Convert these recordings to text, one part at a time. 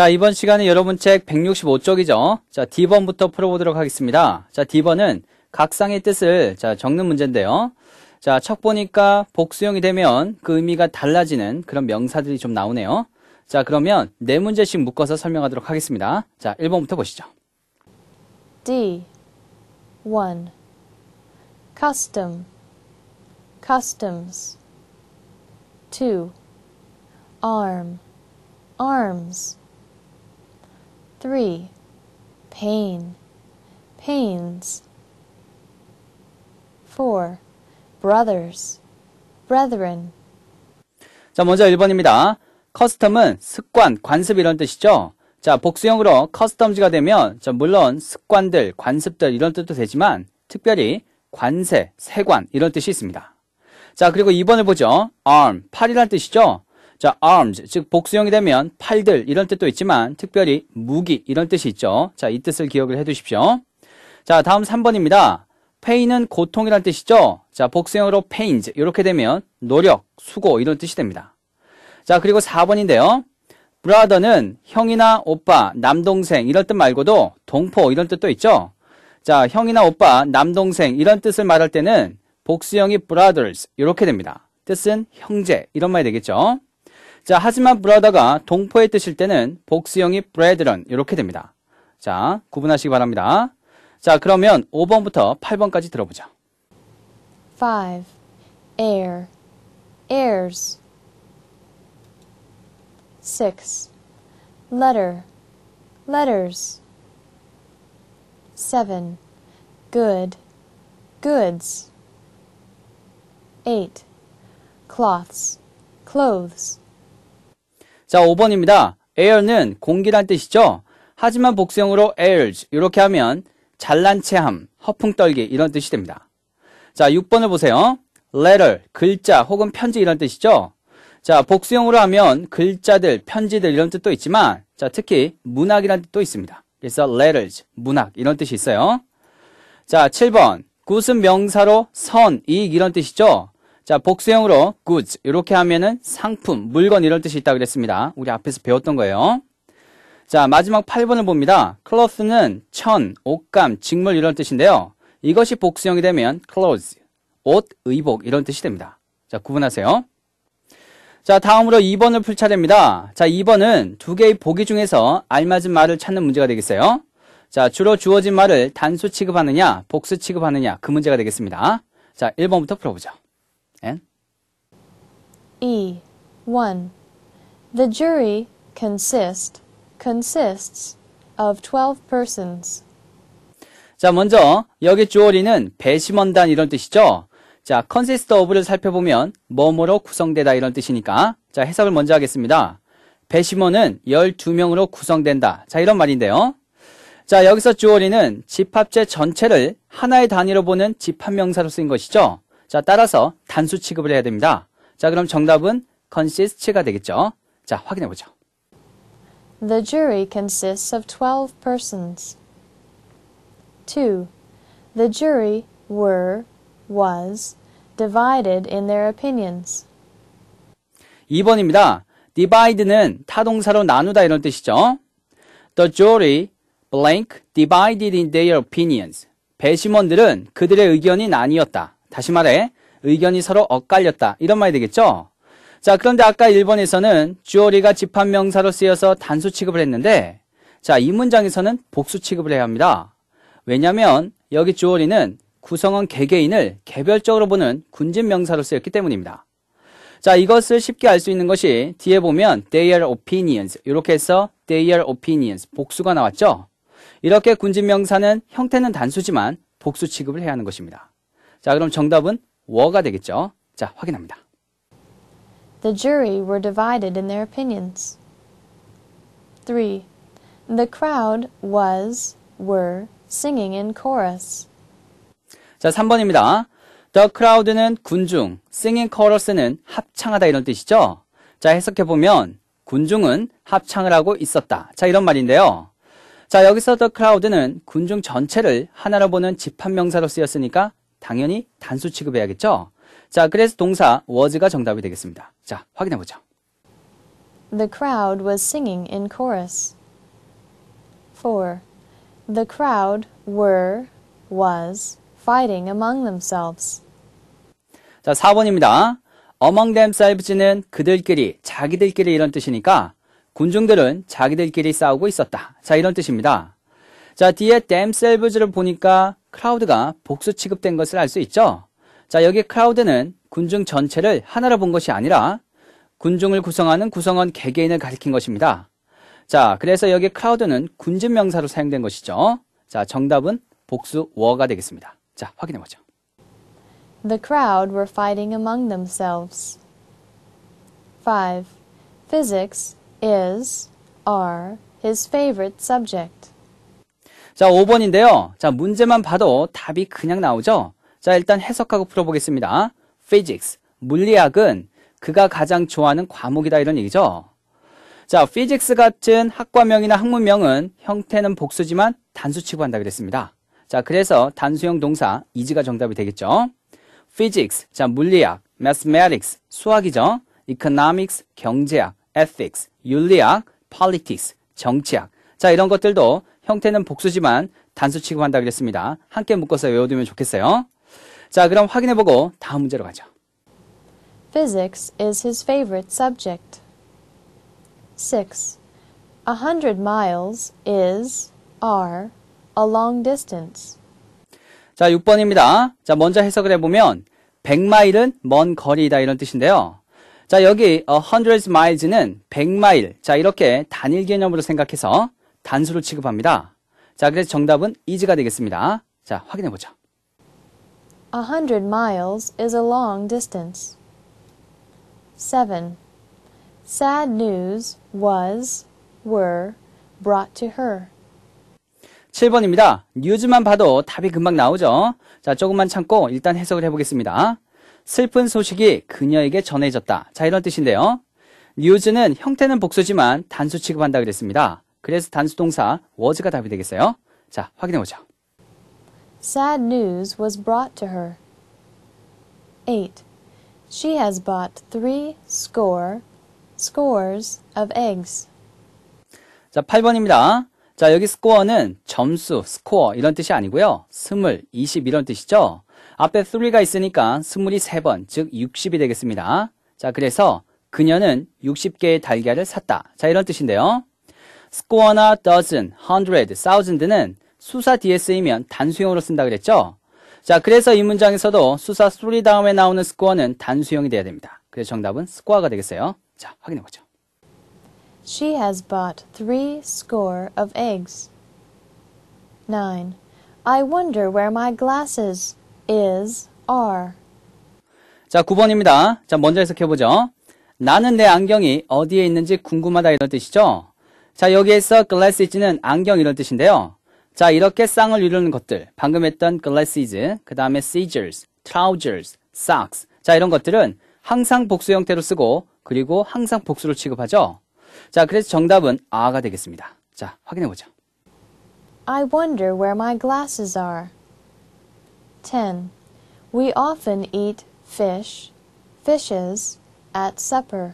자, 이번 시간에 여러분 책 165쪽이죠. 자, D번부터 풀어보도록 하겠습니다. 자, D번은 각상의 뜻을 자, 적는 문제인데요. 자, 척 보니까 복수형이 되면 그 의미가 달라지는 그런 명사들이 좀 나오네요. 자, 그러면 네 문제씩 묶어서 설명하도록 하겠습니다. 자, 1번부터 보시죠. D 1 custom customs 2 arm arms 3. Pain, pains. 4. Brothers, brethren. 자, 먼저 1번입니다. 커스텀은 습관, 관습 이런 뜻이죠. 자, 복수형으로 커스텀즈가 되면 자, 물론 습관들, 관습들 이런 뜻도 되지만 특별히 관세, 세관 이런 뜻이 있습니다. 자, 그리고 2번을 보죠. arm, 팔이란 뜻이죠. 자, arms, 즉 복수형이 되면 팔들 이런 뜻도 있지만 특별히 무기 이런 뜻이 있죠. 자, 이 뜻을 기억을 해 두십시오. 자, 다음 3번입니다. pain은 고통이란 뜻이죠. 자, 복수형으로 pains 이렇게 되면 노력, 수고 이런 뜻이 됩니다. 자, 그리고 4번인데요. brother는 형이나 오빠, 남동생 이런 뜻 말고도 동포 이런 뜻도 있죠. 자, 형이나 오빠, 남동생 이런 뜻을 말할 때는 복수형이 brothers 이렇게 됩니다. 뜻은 형제 이런 말이 되겠죠. 자, 하지만 브라더가 동포의 뜻일 때는 복수형이 브레드런 이렇게 됩니다. 자, 구분하시기 바랍니다. 자, 그러면 5번부터 8번까지 들어보죠. 5. a i r a i r s 6. letter, letters. 7. good, goods. 8. cloths, clothes. 자, 5번입니다. air는 공기란 뜻이죠. 하지만 복수형으로 airs 이렇게 하면 잘난 체함, 허풍떨기 이런 뜻이 됩니다. 자, 6번을 보세요. letter, 글자 혹은 편지 이런 뜻이죠. 자, 복수형으로 하면 글자들, 편지들 이런 뜻도 있지만 자, 특히 문학이라는 뜻도 있습니다. 그래서 letters, 문학 이런 뜻이 있어요. 자, 7번. 굿은 명사로 선, 이익 이런 뜻이죠. 자, 복수형으로 goods 이렇게 하면은 상품, 물건 이런 뜻이 있다 고 그랬습니다. 우리 앞에서 배웠던 거예요. 자, 마지막 8번을 봅니다. c l o t h 는 천, 옷감, 직물 이런 뜻인데요. 이것이 복수형이 되면 clothes, 옷, 의복 이런 뜻이 됩니다. 자, 구분하세요. 자, 다음으로 2번을 풀 차례입니다. 자, 2번은 두 개의 보기 중에서 알맞은 말을 찾는 문제가 되겠어요. 자, 주로 주어진 말을 단수 취급하느냐, 복수 취급하느냐 그 문제가 되겠습니다. 자, 1번부터 풀어보죠. and E. 1. The jury consist, consists of 12 persons. 자, 먼저 여기 주어리는 배심원단 이런 뜻이죠. 자, consist of를 살펴보면 뭐뭐로 구성되다 이런 뜻이니까 자, 해석을 먼저 하겠습니다. 배심원은 12명으로 구성된다. 자, 이런 말인데요. 자, 여기서 주어리는 집합체 전체를 하나의 단위로 보는 집합명사로 쓰인 것이죠. 자, 따라서 단수 취급을 해야 됩니다. 자, 그럼 정답은 consist가 되겠죠. 자, 확인해 보죠. The jury consists of 12 persons. 2. The jury were, was, divided in their opinions. 2번입니다. divide는 타동사로 나누다 이런 뜻이죠. The jury blank divided in their opinions. 배심원들은 그들의 의견이 나뉘었다. 다시 말해 의견이 서로 엇갈렸다 이런 말이 되겠죠? 자 그런데 아까 1번에서는 주어리가 집합명사로 쓰여서 단수 취급을 했는데 자이 문장에서는 복수 취급을 해야 합니다. 왜냐하면 여기 주어리는 구성원 개개인을 개별적으로 보는 군집 명사로 쓰였기 때문입니다. 자, 이것을 쉽게 알 수 있는 것이 뒤에 보면 their opinions 이렇게 해서 their opinions 복수가 나왔죠. 이렇게 군집 명사는 형태는 단수지만 복수 취급을 해야 하는 것입니다. 자, 그럼 정답은 워가 되겠죠. 자, 확인합니다. The jury were divided in their opinions. 3. The crowd was, were, singing in chorus. 자, 3번입니다. The crowd는 군중, singing chorus는 합창하다 이런 뜻이죠. 자, 해석해보면 군중은 합창을 하고 있었다. 자, 이런 말인데요. 자, 여기서 the crowd는 군중 전체를 하나로 보는 집합명사로 쓰였으니까 당연히 단수 취급해야겠죠? 자, 그래서 동사 was가 정답이 되겠습니다. 자, 확인해 보죠. The crowd was singing in chorus. 4. The crowd were, was fighting among themselves. 자, 4번입니다. among themselves는 그들끼리, 자기들끼리 이런 뜻이니까 군중들은 자기들끼리 싸우고 있었다. 자, 이런 뜻입니다. 자, 뒤에 themselves를 보니까 크라우드가 복수 취급된 것을 알 수 있죠. 자, 여기 크라우드는 군중 전체를 하나로 본 것이 아니라 군중을 구성하는 구성원 개개인을 가리킨 것입니다. 자, 그래서 여기 크라우드는 군집 명사로 사용된 것이죠. 자, 정답은 복수 워가 되겠습니다. 자, 확인해 보죠. The crowd were fighting among themselves. 5. Physics is, are, his favorite subject. 자, 5번인데요. 자, 문제만 봐도 답이 그냥 나오죠? 자, 일단 해석하고 풀어보겠습니다. physics, 물리학은 그가 가장 좋아하는 과목이다 이런 얘기죠. 자, physics 같은 학과명이나 학문명은 형태는 복수지만 단수 치고한다 그랬습니다. 자, 그래서 단수형 동사 이지가 정답이 되겠죠. physics, 자, 물리학, mathematics, 수학이죠. economics, 경제학, ethics, 윤리학, politics, 정치학. 자, 이런 것들도 형태는 복수지만 단수 취급한다 그랬습니다. 함께 묶어서 외워두면 좋겠어요. 자, 그럼 확인해보고 다음 문제로 가죠. Physics is his favorite subject. 6. A hundred miles is, are, a long distance. 자, 6번입니다. 자, 먼저 해석을 해보면 100마일은 먼 거리이다 이런 뜻인데요. 자, 여기 a hundred miles는 100마일. 자, 이렇게 단일 개념으로 생각해서 단수를 취급합니다. 자, 그래서 정답은 is가 되겠습니다. 자, 확인해 보죠. A hundred miles is a long distance. 7. Sad news was, were, brought to her. 7번입니다. 뉴즈만 봐도 답이 금방 나오죠. 자, 조금만 참고 일단 해석을 해보겠습니다. 슬픈 소식이 그녀에게 전해졌다. 자, 이런 뜻인데요. 뉴즈는 형태는 복수지만 단수 취급한다 그랬습니다. 그래서 단수 동사 was가 답이 되겠어요. 자, 확인해 보죠. Sad news was brought to her. 8. She has bought three score, scores of eggs. 자, 8번입니다. 자, 여기 스코어는 점수, 스코어 이런 뜻이 아니고요. 스물, 이십 이런 뜻이죠. 앞에 3가 있으니까 스물이 세번즉 60이 되겠습니다. 자, 그래서 그녀는 60개의 달걀을 샀다. 자, 이런 뜻인데요. 스코어나 dozen, hundred, thousand는 수사 뒤에 s 이면 단수형으로 쓴다 그랬죠? 자, 그래서 이 문장에서도 수사 소리 다음에 나오는 스코어는 단수형이 돼야 됩니다. 그래서 정답은 스코어가 되겠어요. 자, 확인해 보죠. She has bought three score of eggs. 9. I wonder where my glasses is are. 자, 9번입니다. 자, 먼저 해석해 보죠. 나는 내 안경이 어디에 있는지 궁금하다 이런 뜻이죠? 자, 여기에서 glasses는 안경 이런 뜻인데요. 자, 이렇게 쌍을 이루는 것들. 방금 했던 glasses, 그 다음에 scissors, trousers, socks. 자, 이런 것들은 항상 복수 형태로 쓰고 그리고 항상 복수로 취급하죠. 자, 그래서 정답은 아가 되겠습니다. 자, 확인해 보죠. I wonder where my glasses are. 10. We often eat fish, fishes at supper.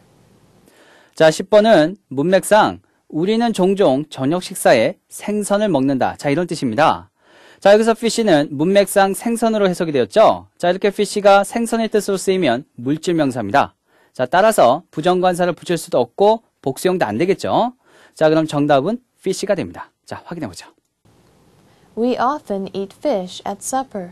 자, 10번은 문맥상 우리는 종종 저녁 식사에 생선을 먹는다. 자, 이런 뜻입니다. 자, 여기서 피쉬는 문맥상 생선으로 해석이 되었죠. 자, 이렇게 피쉬가 생선의 뜻으로 쓰이면 물질 명사입니다. 자, 따라서 부정관사를 붙일 수도 없고 복수형도 안 되겠죠. 자, 그럼 정답은 피쉬가 됩니다. 자, 확인해 보죠. We often eat fish at supper.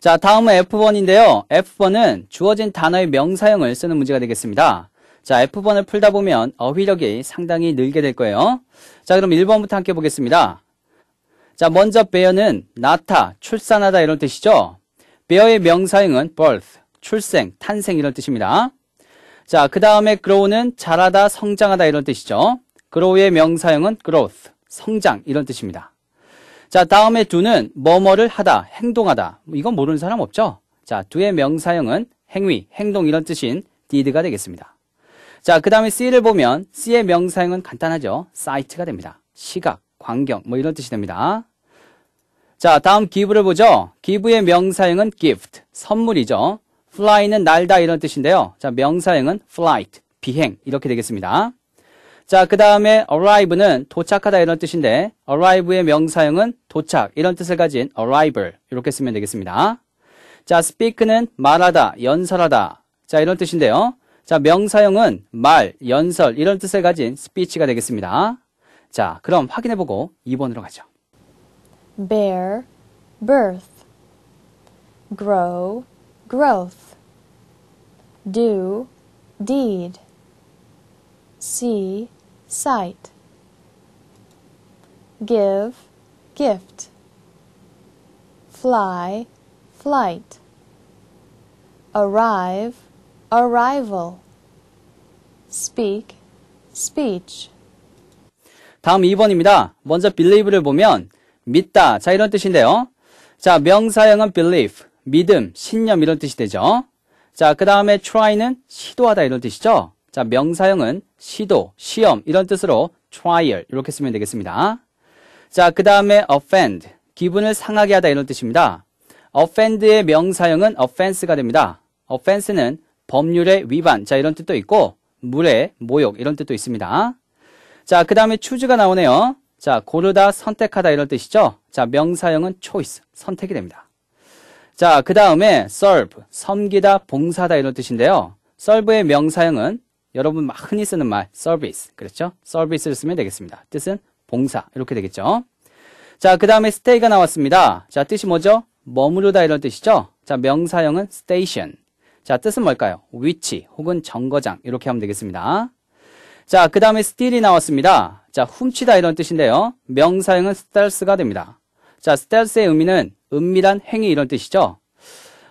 자, 다음은 F번인데요. F번은 주어진 단어의 명사형을 쓰는 문제가 되겠습니다. 자, F번을 풀다 보면 어휘력이 상당히 늘게 될 거예요. 자, 그럼 1번부터 함께 보겠습니다. 자, 먼저 bear는 나타, 출산하다 이런 뜻이죠. bear의 명사형은 birth, 출생, 탄생 이런 뜻입니다. 자, 그 다음에 grow는 자라다, 성장하다 이런 뜻이죠. grow의 명사형은 growth, 성장 이런 뜻입니다. 자, 다음에 do는 뭐뭐를 하다, 행동하다. 뭐 이건 모르는 사람 없죠? 자, do의 명사형은 행위, 행동 이런 뜻인 did가 되겠습니다. 자, 그 다음에 C를 보면 C의 명사형은 간단하죠. 사이트가 됩니다. 시각, 광경 뭐 이런 뜻이 됩니다. 자, 다음 give를 보죠. give의 명사형은 gift, 선물이죠. fly는 날다 이런 뜻인데요. 자, 명사형은 flight, 비행 이렇게 되겠습니다. 자, 그 다음에 arrive는 도착하다 이런 뜻인데 arrive의 명사형은 도착 이런 뜻을 가진 arrival 이렇게 쓰면 되겠습니다. 자, speak는 말하다, 연설하다 자, 이런 뜻인데요. 자, 명사형은 말, 연설 이런 뜻을 가진 스피치가 되겠습니다. 자, 그럼 확인해보고 2번으로 가죠. bear, birth, grow, growth, do, deed, see, sight, give, gift, fly, flight, arrive, arrival, speak, speech. 다음 2번입니다. 먼저 believe를 보면 믿다. 자, 이런 뜻인데요. 자, 명사형은 believe, 믿음, 신념 이런 뜻이 되죠. 자, 그 다음에 try는 시도하다 이런 뜻이죠. 자, 명사형은 시도, 시험 이런 뜻으로 trial 이렇게 쓰면 되겠습니다. 자, 그 다음에 offend, 기분을 상하게 하다 이런 뜻입니다. offend의 명사형은 offense가 됩니다. offense는 법률의 위반 자 이런 뜻도 있고 물의 모욕 이런 뜻도 있습니다. 자그 다음에 추즈가 나오네요. 자 고르다 선택하다 이런 뜻이죠. 자 명사형은 choice 선택이 됩니다. 자그 다음에 serve 섬기다 봉사다 이런 뜻인데요. serve의 명사형은 여러분 막 흔히 쓰는 말 서비스 그렇죠? 서비스를 쓰면 되겠습니다. 뜻은 봉사 이렇게 되겠죠. 자, 그 다음에 stay가 나왔습니다. 자, 뜻이 뭐죠? 머무르다 이런 뜻이죠? 자, 명사형은 station. 자, 뜻은 뭘까요? 위치 혹은 정거장 이렇게 하면 되겠습니다. 자, 그 다음에 steal이 나왔습니다. 자, 훔치다 이런 뜻인데요. 명사형은 stealth가 됩니다. 자, stealth의 의미는 은밀한 행위 이런 뜻이죠.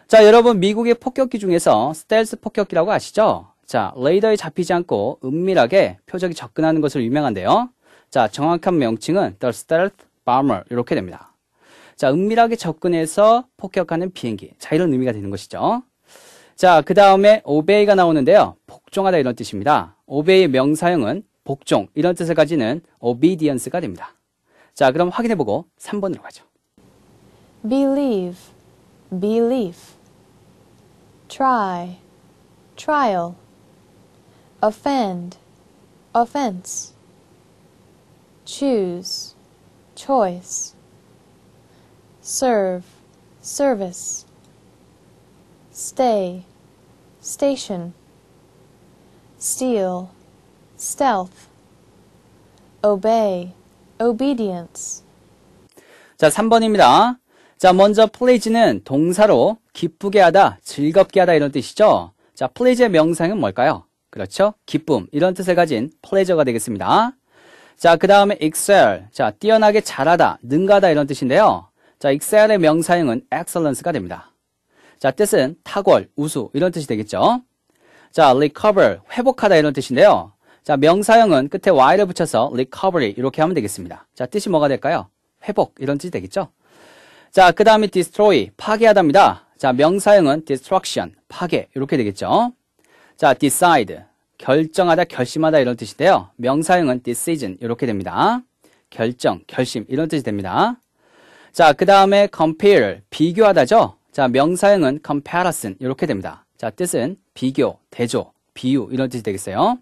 자, 여러분 미국의 폭격기 중에서 stealth 폭격기라고 아시죠? 자, 레이더에 잡히지 않고 은밀하게 표적이 접근하는 것을 유명한데요. 자, 정확한 명칭은 the stealth bomber 이렇게 됩니다. 자, 은밀하게 접근해서 폭격하는 비행기. 자, 이런 의미가 되는 것이죠. 자, 그 다음에 obey가 나오는데요. 복종하다 이런 뜻입니다. obey의 명사형은 복종 이런 뜻을 가지는 obedience가 됩니다. 자, 그럼 확인해보고 3번으로 가죠. believe, belief, try, trial, offend, offense, choose, choice, serve, service, stay, station, steal, stealth, obey, obedience. 자, 3번입니다. 자, 먼저 please는 동사로 기쁘게 하다, 즐겁게 하다 이런 뜻이죠. 자, please의 명상은 뭘까요? 그렇죠? 기쁨 이런 뜻을 가진 pleasure가 되겠습니다. 자, 그 다음에 excel. 자, 뛰어나게 잘하다, 능가하다 이런 뜻인데요. 자, excel의 명사형은 excellence가 됩니다. 자, 뜻은 탁월, 우수 이런 뜻이 되겠죠. 자, recover, 회복하다 이런 뜻인데요. 자, 명사형은 끝에 y를 붙여서 recovery 이렇게 하면 되겠습니다. 자, 뜻이 뭐가 될까요? 회복 이런 뜻이 되겠죠. 자, 그 다음에 destroy, 파괴하다입니다. 자, 명사형은 destruction, 파괴 이렇게 되겠죠. 자, decide, 결정하다, 결심하다 이런 뜻인데요. 명사형은 decision 이렇게 됩니다. 결정, 결심 이런 뜻이 됩니다. 자, 그 다음에 compare, 비교하다죠. 자, 명사형은 comparison 이렇게 됩니다. 자, 뜻은 비교, 대조, 비유 이런 뜻이 되겠어요.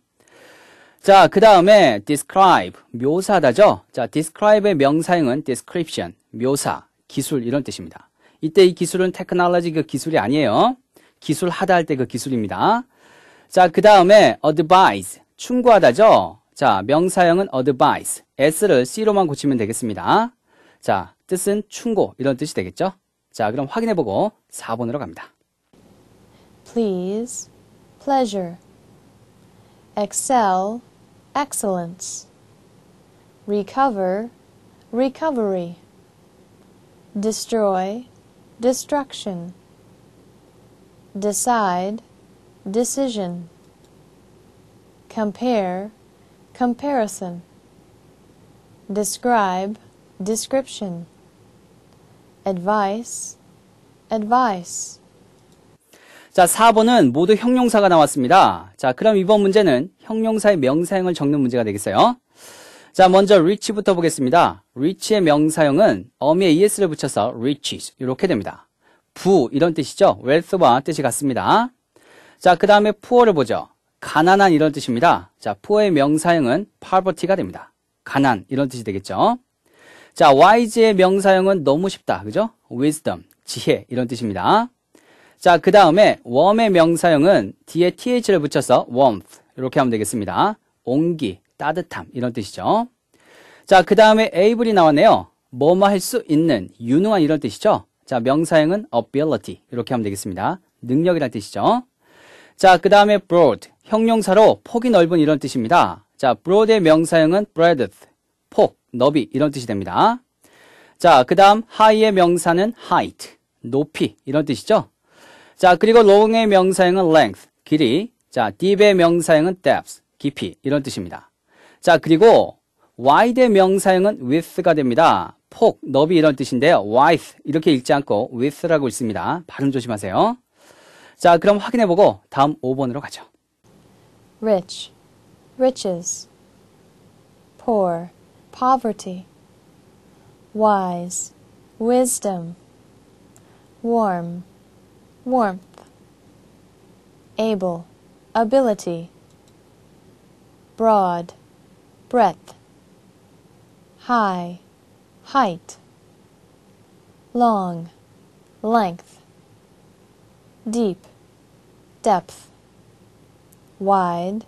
자, 그 다음에 describe, 묘사다죠. 자, describe의 명사형은 description, 묘사, 기술 이런 뜻입니다. 이때 이 기술은 technology 그 기술이 아니에요. 기술하다 할 때 그 기술입니다. 자, 그 다음에 advise, 충고하다죠. 자, 명사형은 advise, s를 c로만 고치면 되겠습니다. 자, 뜻은 충고 이런 뜻이 되겠죠. 자, 그럼 확인해보고 4번으로 갑니다. Please, pleasure. Excel, excellence. Recover, recovery. Destroy, destruction. Decide, decision. Compare, comparison. Describe, description. advice, advice. 자, 4번은 모두 형용사가 나왔습니다. 자, 그럼 이번 문제는 형용사의 명사형을 적는 문제가 되겠어요. 자, 먼저 rich부터 보겠습니다. rich의 명사형은 어미에 es를 붙여서 riches 이렇게 됩니다. 부 이런 뜻이죠. wealth와 뜻이 같습니다. 자, 그 다음에 poor를 보죠. 가난한 이런 뜻입니다. 자, poor의 명사형은 poverty가 됩니다. 가난 이런 뜻이 되겠죠. 자, wise의 명사형은 너무 쉽다. 그죠? wisdom, 지혜 이런 뜻입니다. 자, 그 다음에 w m 의 명사형은 뒤에 th를 붙여서 warmth 이렇게 하면 되겠습니다. 온기, 따뜻함 이런 뜻이죠. 자, 그 다음에 able이 나왔네요. 뭐뭐 할 수 있는, 유능한 이런 뜻이죠. 자, 명사형은 ability 이렇게 하면 되겠습니다. 능력이란 뜻이죠. 자, 그 다음에 broad, 형용사로 폭이 넓은 이런 뜻입니다. 자, broad의 명사형은 breadth, 폭, 너비 이런 뜻이 됩니다. 자, 그 다음 하 i 의 명사는 height, 높이 이런 뜻이죠. 자, 그리고 long의 명사형은 length, 길이. 자, deep의 명사형은 depth, 깊이 이런 뜻입니다. 자, 그리고 wide의 명사형은 width가 됩니다. 폭, 너비 이런 뜻인데요. width 이렇게 읽지 않고 width라고 읽습니다. 발음 조심하세요. 자, 그럼 확인해보고 다음 5번으로 가죠. rich, riches, poor, poverty, wise, wisdom, warm, warmth, able, ability, broad, breadth, high, height, long, length, deep, depth, wide,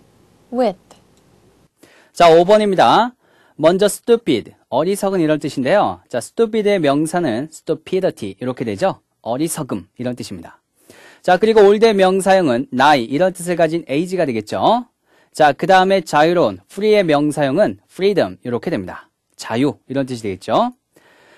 width. 자, 5번입니다. 먼저 stupid, 어리석은 이런 뜻인데요. 자, stupid의 명사는 stupidity 이렇게 되죠. 어리석음 이런 뜻입니다. 자, 그리고 올드의 명사형은 나이 이런 뜻을 가진 age가 되겠죠. 자, 그 다음에 자유로운 free의 명사형은 freedom 이렇게 됩니다. 자유 이런 뜻이 되겠죠.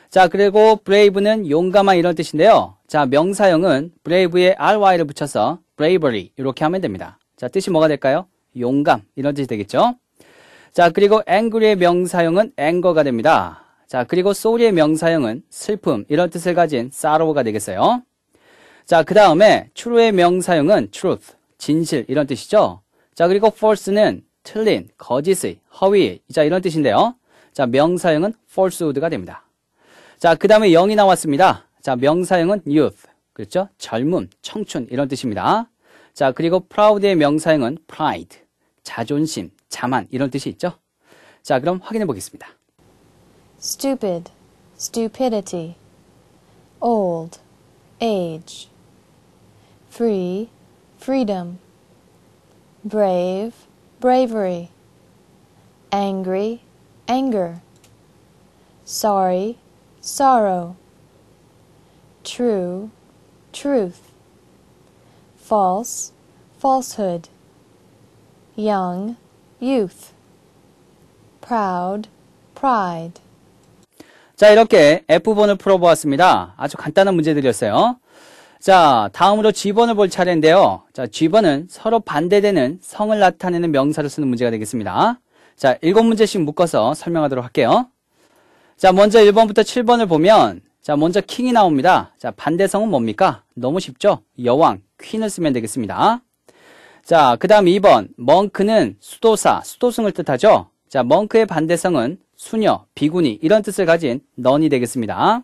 자, 그리고 brave는 용감한 이런 뜻인데요. 자, 명사형은 brave에 ry를 붙여서 bravery 이렇게 하면 됩니다. 자, 뜻이 뭐가 될까요? 용감 이런 뜻이 되겠죠. 자, 그리고 angry의 명사형은 anger가 됩니다. 자, 그리고 sorry의 명사형은 슬픔, 이런 뜻을 가진 sorrow가 되겠어요. 자, 그 다음에 true의 명사형은 truth, 진실, 이런 뜻이죠. 자, 그리고 false는 틀린, 거짓의, 허위, 자, 이런 뜻인데요. 자, 명사형은 falsehood가 됩니다. 자, 그 다음에 0이 나왔습니다. 자, 명사형은 youth, 그렇죠? 젊음, 청춘, 이런 뜻입니다. 자, 그리고 proud의 명사형은 pride, 자존심, 자만 이런 뜻이 있죠? 자, 그럼 확인해 보겠습니다. stupid, stupidity, old, age, free, freedom, brave, bravery, angry, anger, sorry, sorrow, true, truth, false, falsehood, young, youth. proud, pride. 자, 이렇게 F번을 풀어보았습니다. 아주 간단한 문제들이었어요. 자, 다음으로 G번을 볼 차례인데요. 자, G번은 서로 반대되는 성을 나타내는 명사를 쓰는 문제가 되겠습니다. 자, 7문제씩 묶어서 설명하도록 할게요. 자, 먼저 1번부터 7번을 보면 자, 먼저 킹이 나옵니다. 자, 반대성은 뭡니까? 너무 쉽죠? 여왕, 퀸을 쓰면 되겠습니다. 자, 그 다음 2번. 멍크는 수도사, 수도승을 뜻하죠? 자, 멍크의 반대성은 수녀, 비구니 이런 뜻을 가진 넌이 되겠습니다.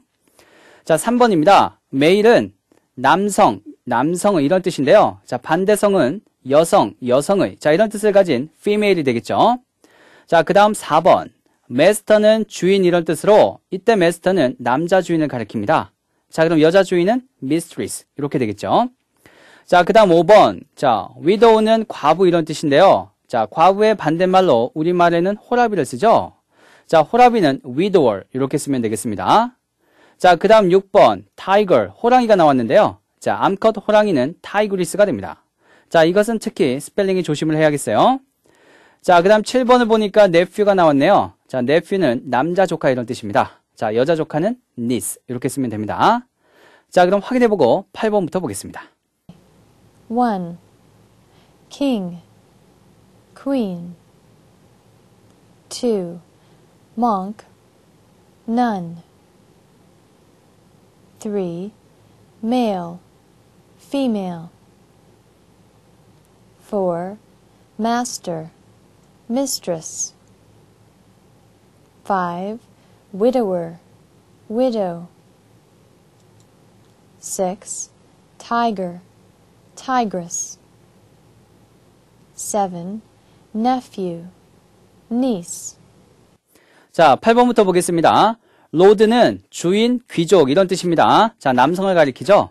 자, 3번입니다. 메일은 남성, 남성은 이런 뜻인데요. 자, 반대성은 여성, 여성의 자, 이런 뜻을 가진 female이 되겠죠. 자, 그 다음 4번. 메스터는 주인 이런 뜻으로 이때 메스터는 남자 주인을 가리킵니다. 자, 그럼 여자 주인은 mistress 이렇게 되겠죠. 자, 그 다음 5번. 자, widow는 과부 이런 뜻인데요. 자, 과부의 반대말로 우리말에는 호라비를 쓰죠. 자, 호라비는 widower 이렇게 쓰면 되겠습니다. 자, 그 다음 6번. tiger, 호랑이가 나왔는데요. 자, 암컷 호랑이는 타이그리스가 됩니다. 자, 이것은 특히 스펠링이 조심을 해야겠어요. 자, 그 다음 7번을 보니까 nephew가 나왔네요. 자, nephew는 남자 조카 이런 뜻입니다. 자, 여자 조카는 niece 이렇게 쓰면 됩니다. 자, 그럼 확인해보고 8번부터 보겠습니다. 1. King, Queen. 2. Monk, Nun. 3. Male, Female. 4. Master, Mistress. 5. Widower, Widow. 6. Tiger, tigress. 7. nephew, niece. 자, 8번부터 보겠습니다. 로드는 주인, 귀족 이런 뜻입니다. 자, 남성을 가리키죠.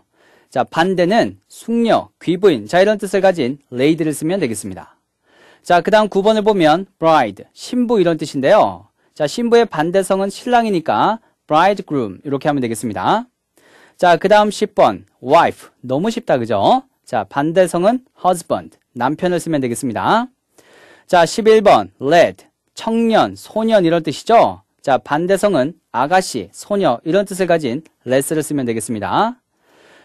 자, 반대는 숙녀, 귀부인. 자, 이런 뜻을 가진 레이드를 쓰면 되겠습니다. 자, 그 다음 9번을 보면 bride, 신부 이런 뜻인데요. 자, 신부의 반대성은 신랑이니까 bridegroom 이렇게 하면 되겠습니다. 자, 그 다음 10번 wife. 너무 쉽다, 그죠? 자, 반대성은 husband, 남편을 쓰면 되겠습니다. 자, 11번 lad, 청년, 소년 이런 뜻이죠. 자, 반대성은 아가씨, 소녀 이런 뜻을 가진 let를 쓰면 되겠습니다.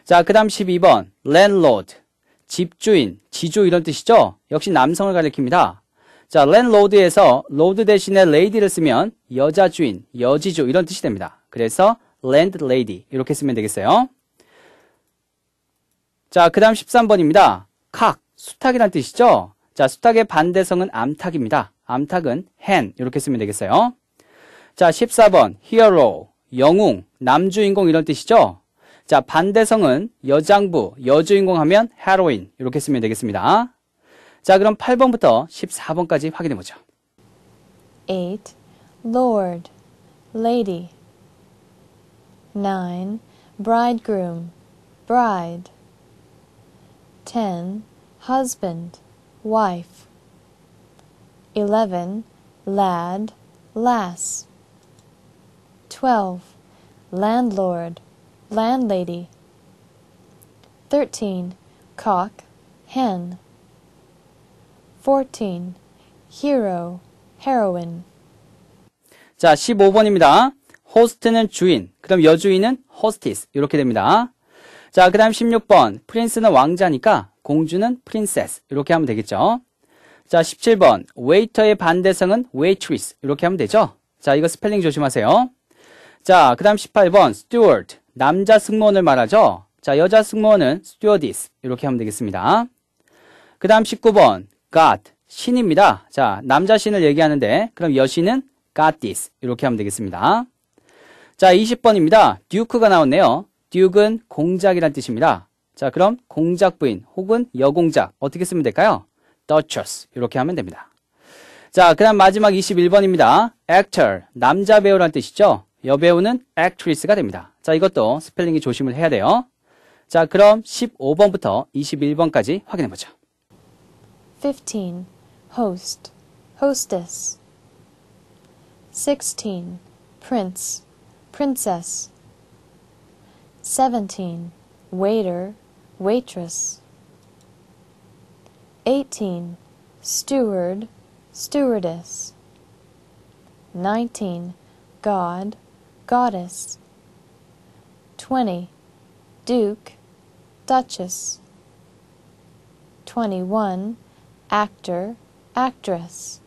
자, 그 다음 12번 landlord, 집주인, 지주 이런 뜻이죠. 역시 남성을 가리킵니다. 자, landlord에서 lord 대신에 lady를 쓰면 여자 주인, 여지주 이런 뜻이 됩니다. 그래서 landlady 이렇게 쓰면 되겠어요. 자, 그 다음 13번입니다. 칵, 수탁이란 뜻이죠? 자, 수탁의 반대성은 암탉입니다. 암탉은 hen, 이렇게 쓰면 되겠어요. 자, 14번, hero, 영웅, 남주인공 이런 뜻이죠? 자, 반대성은 여장부, 여주인공 하면 heroine, 이렇게 쓰면 되겠습니다. 자, 그럼 8번부터 14번까지 확인해보죠. 8. Lord, Lady 9. Bridegroom, Bride 10. Husband, wife. 11. Lad, lass. 12. Landlord, landlady. 13. Cock, hen. 14. hero, heroine. 자, 15번입니다. 호스트는 주인, 그럼 여주인은 호스티스 이렇게 됩니다. 자, 그 다음 16번. 프린스는 왕자니까 공주는 프린세스. 이렇게 하면 되겠죠. 자, 17번. 웨이터의 반대성은 웨이트리스. 이렇게 하면 되죠. 자, 이거 스펠링 조심하세요. 자, 그 다음 18번. 스튜어드. 남자 승무원을 말하죠. 자, 여자 승무원은 스튜어디스. 이렇게 하면 되겠습니다. 그 다음 19번. God. 신입니다. 자, 남자 신을 얘기하는데, 그럼 여신은 God i s 이렇게 하면 되겠습니다. 자, 20번입니다. 듀크가 나왔네요. 듀ke은 공작이란 뜻입니다. 자, 그럼 공작 부인 혹은 여공작 어떻게 쓰면 될까요? Duchess 이렇게 하면 됩니다. 자, 그다음 마지막 21번입니다. Actor 남자 배우란 뜻이죠. 여배우는 actress가 됩니다. 자, 이것도 스펠링이 조심을 해야 돼요. 자, 그럼 15번부터 21번까지 확인해 보죠. 15. host hostess 16. prince princess 17. Waiter, waitress. 18. Steward, stewardess. 19. God, goddess. 20. Duke, duchess. 21. actor, actress.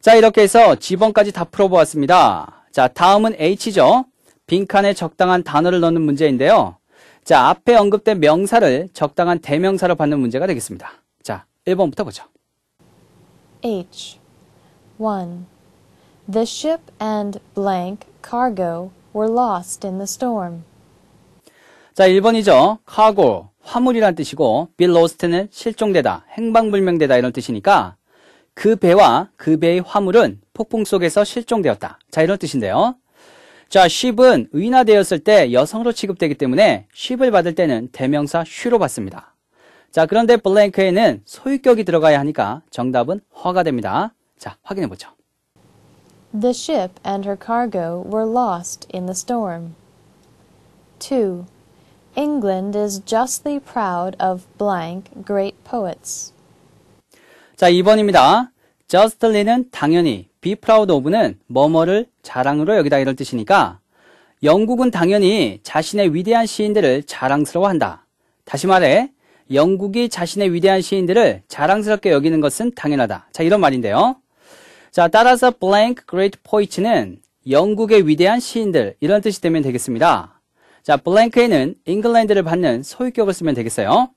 자, 이렇게 해서 지번까지 다 풀어보았습니다. 자, 다음은 H죠. 빈칸에 적당한 단어를 넣는 문제인데요. 자, 앞에 언급된 명사를 적당한 대명사로 받는 문제가 되겠습니다. 자, 1번부터 보죠. H 1. The ship and blank cargo were lost in the storm. 자, 1번이죠. cargo, 화물이란 뜻이고 be lost는 실종되다, 행방불명되다 이런 뜻이니까 그 배와 그 배의 화물은 폭풍 속에서 실종되었다. 자, 이런 뜻인데요. 자, sheep은 의인화되었을 때 여성으로 취급되기 때문에 sheep을 받을 때는 대명사 she로 받습니다. 자, 그런데 블랭크에는 소유격이 들어가야 하니까 정답은 허가 됩니다. 자, 확인해 보죠. The ship and her cargo were lost in the storm. 2. England is justly proud of blank great poets. 자, 2번입니다. justly는 당연히, be proud of는 뭐뭐를 자랑으로 여기다 이럴 뜻이니까 영국은 당연히 자신의 위대한 시인들을 자랑스러워한다. 다시 말해 영국이 자신의 위대한 시인들을 자랑스럽게 여기는 것은 당연하다. 자 이런 말인데요. 자 따라서 blank great poet는 영국의 위대한 시인들 이런 뜻이 되면 되겠습니다. 자 blank에는 잉글랜드를 받는 소유격을 쓰면 되겠어요.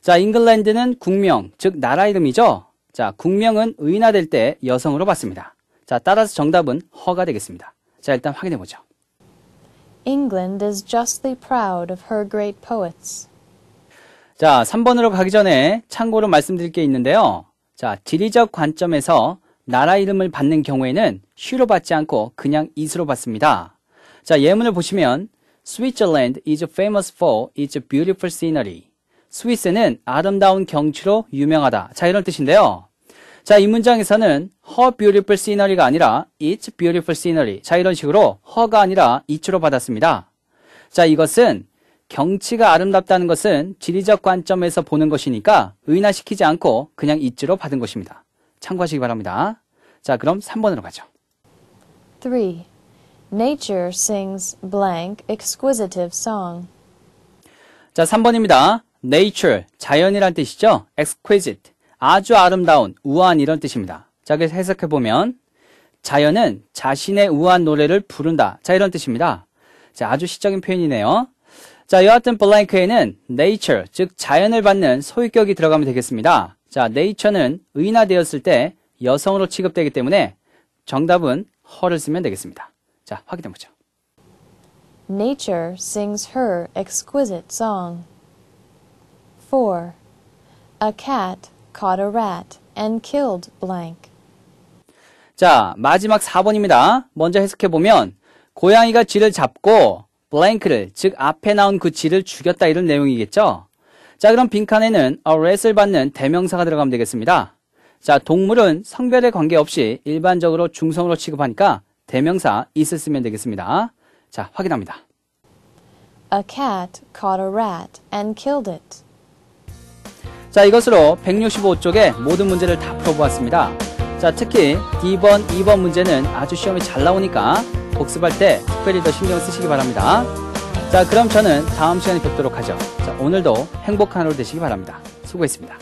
자 잉글랜드는 국명 즉 나라 이름이죠. 자 국명은 의인화될 때 여성으로 받습니다. 자, 따라서 정답은 허가 되겠습니다. 자, 일단 확인해 보죠. England is justly proud of her great poets. 자, 3번으로 가기 전에 참고로 말씀드릴 게 있는데요. 자, 지리적 관점에서 나라 이름을 받는 경우에는 슈로 받지 않고 그냥 이스로 받습니다. 자, 예문을 보시면 Switzerland is famous for its beautiful scenery. 스위스는 아름다운 경치로 유명하다. 자, 이런 뜻인데요. 자, 이 문장에서는 her beautiful scenery가 아니라 its beautiful scenery. 자, 이런 식으로 her가 아니라 it로 받았습니다. 자, 이것은 경치가 아름답다는 것은 지리적 관점에서 보는 것이니까 의인화시키지 않고 그냥 it로 받은 것입니다. 참고하시기 바랍니다. 자, 그럼 3번으로 가죠. 3. Nature sings blank e x q u i s i t e song. 자, 3번입니다. nature, 자연이란 뜻이죠. exquisite, 아주 아름다운, 우아한 이런 뜻입니다. 자, 그래서 해석해보면 자연은 자신의 우아한 노래를 부른다. 자, 이런 뜻입니다. 자, 아주 시적인 표현이네요. 자, 여하튼 블랭크에는 nature, 즉 자연을 받는 소유격이 들어가면 되겠습니다. 자, nature는 의인화되었을 때 여성으로 취급되기 때문에 정답은 her를 쓰면 되겠습니다. 자, 확인해 보죠. Nature sings her exquisite song. 4. A cat caught a rat and killed blank. 자, 마지막 4번입니다. 먼저 해석해 보면 고양이가 쥐를 잡고 blank를 즉 앞에 나온 그 쥐를 죽였다 이런 내용이겠죠. 자, 그럼 빈칸에는 a rat을 받는 대명사가 들어가면 되겠습니다. 자, 동물은 성별에 관계없이 일반적으로 중성으로 취급하니까 대명사 is 쓰면 되겠습니다. 자, 확인합니다. A cat caught a rat and killed it. 자, 이것으로 165쪽의 모든 문제를 다 풀어보았습니다. 자, 특히 D번, 2번 문제는 아주 시험이 잘 나오니까 복습할 때 특별히 더 신경 쓰시기 바랍니다. 자, 그럼 저는 다음 시간에 뵙도록 하죠. 자, 오늘도 행복한 하루 되시기 바랍니다. 수고했습니다.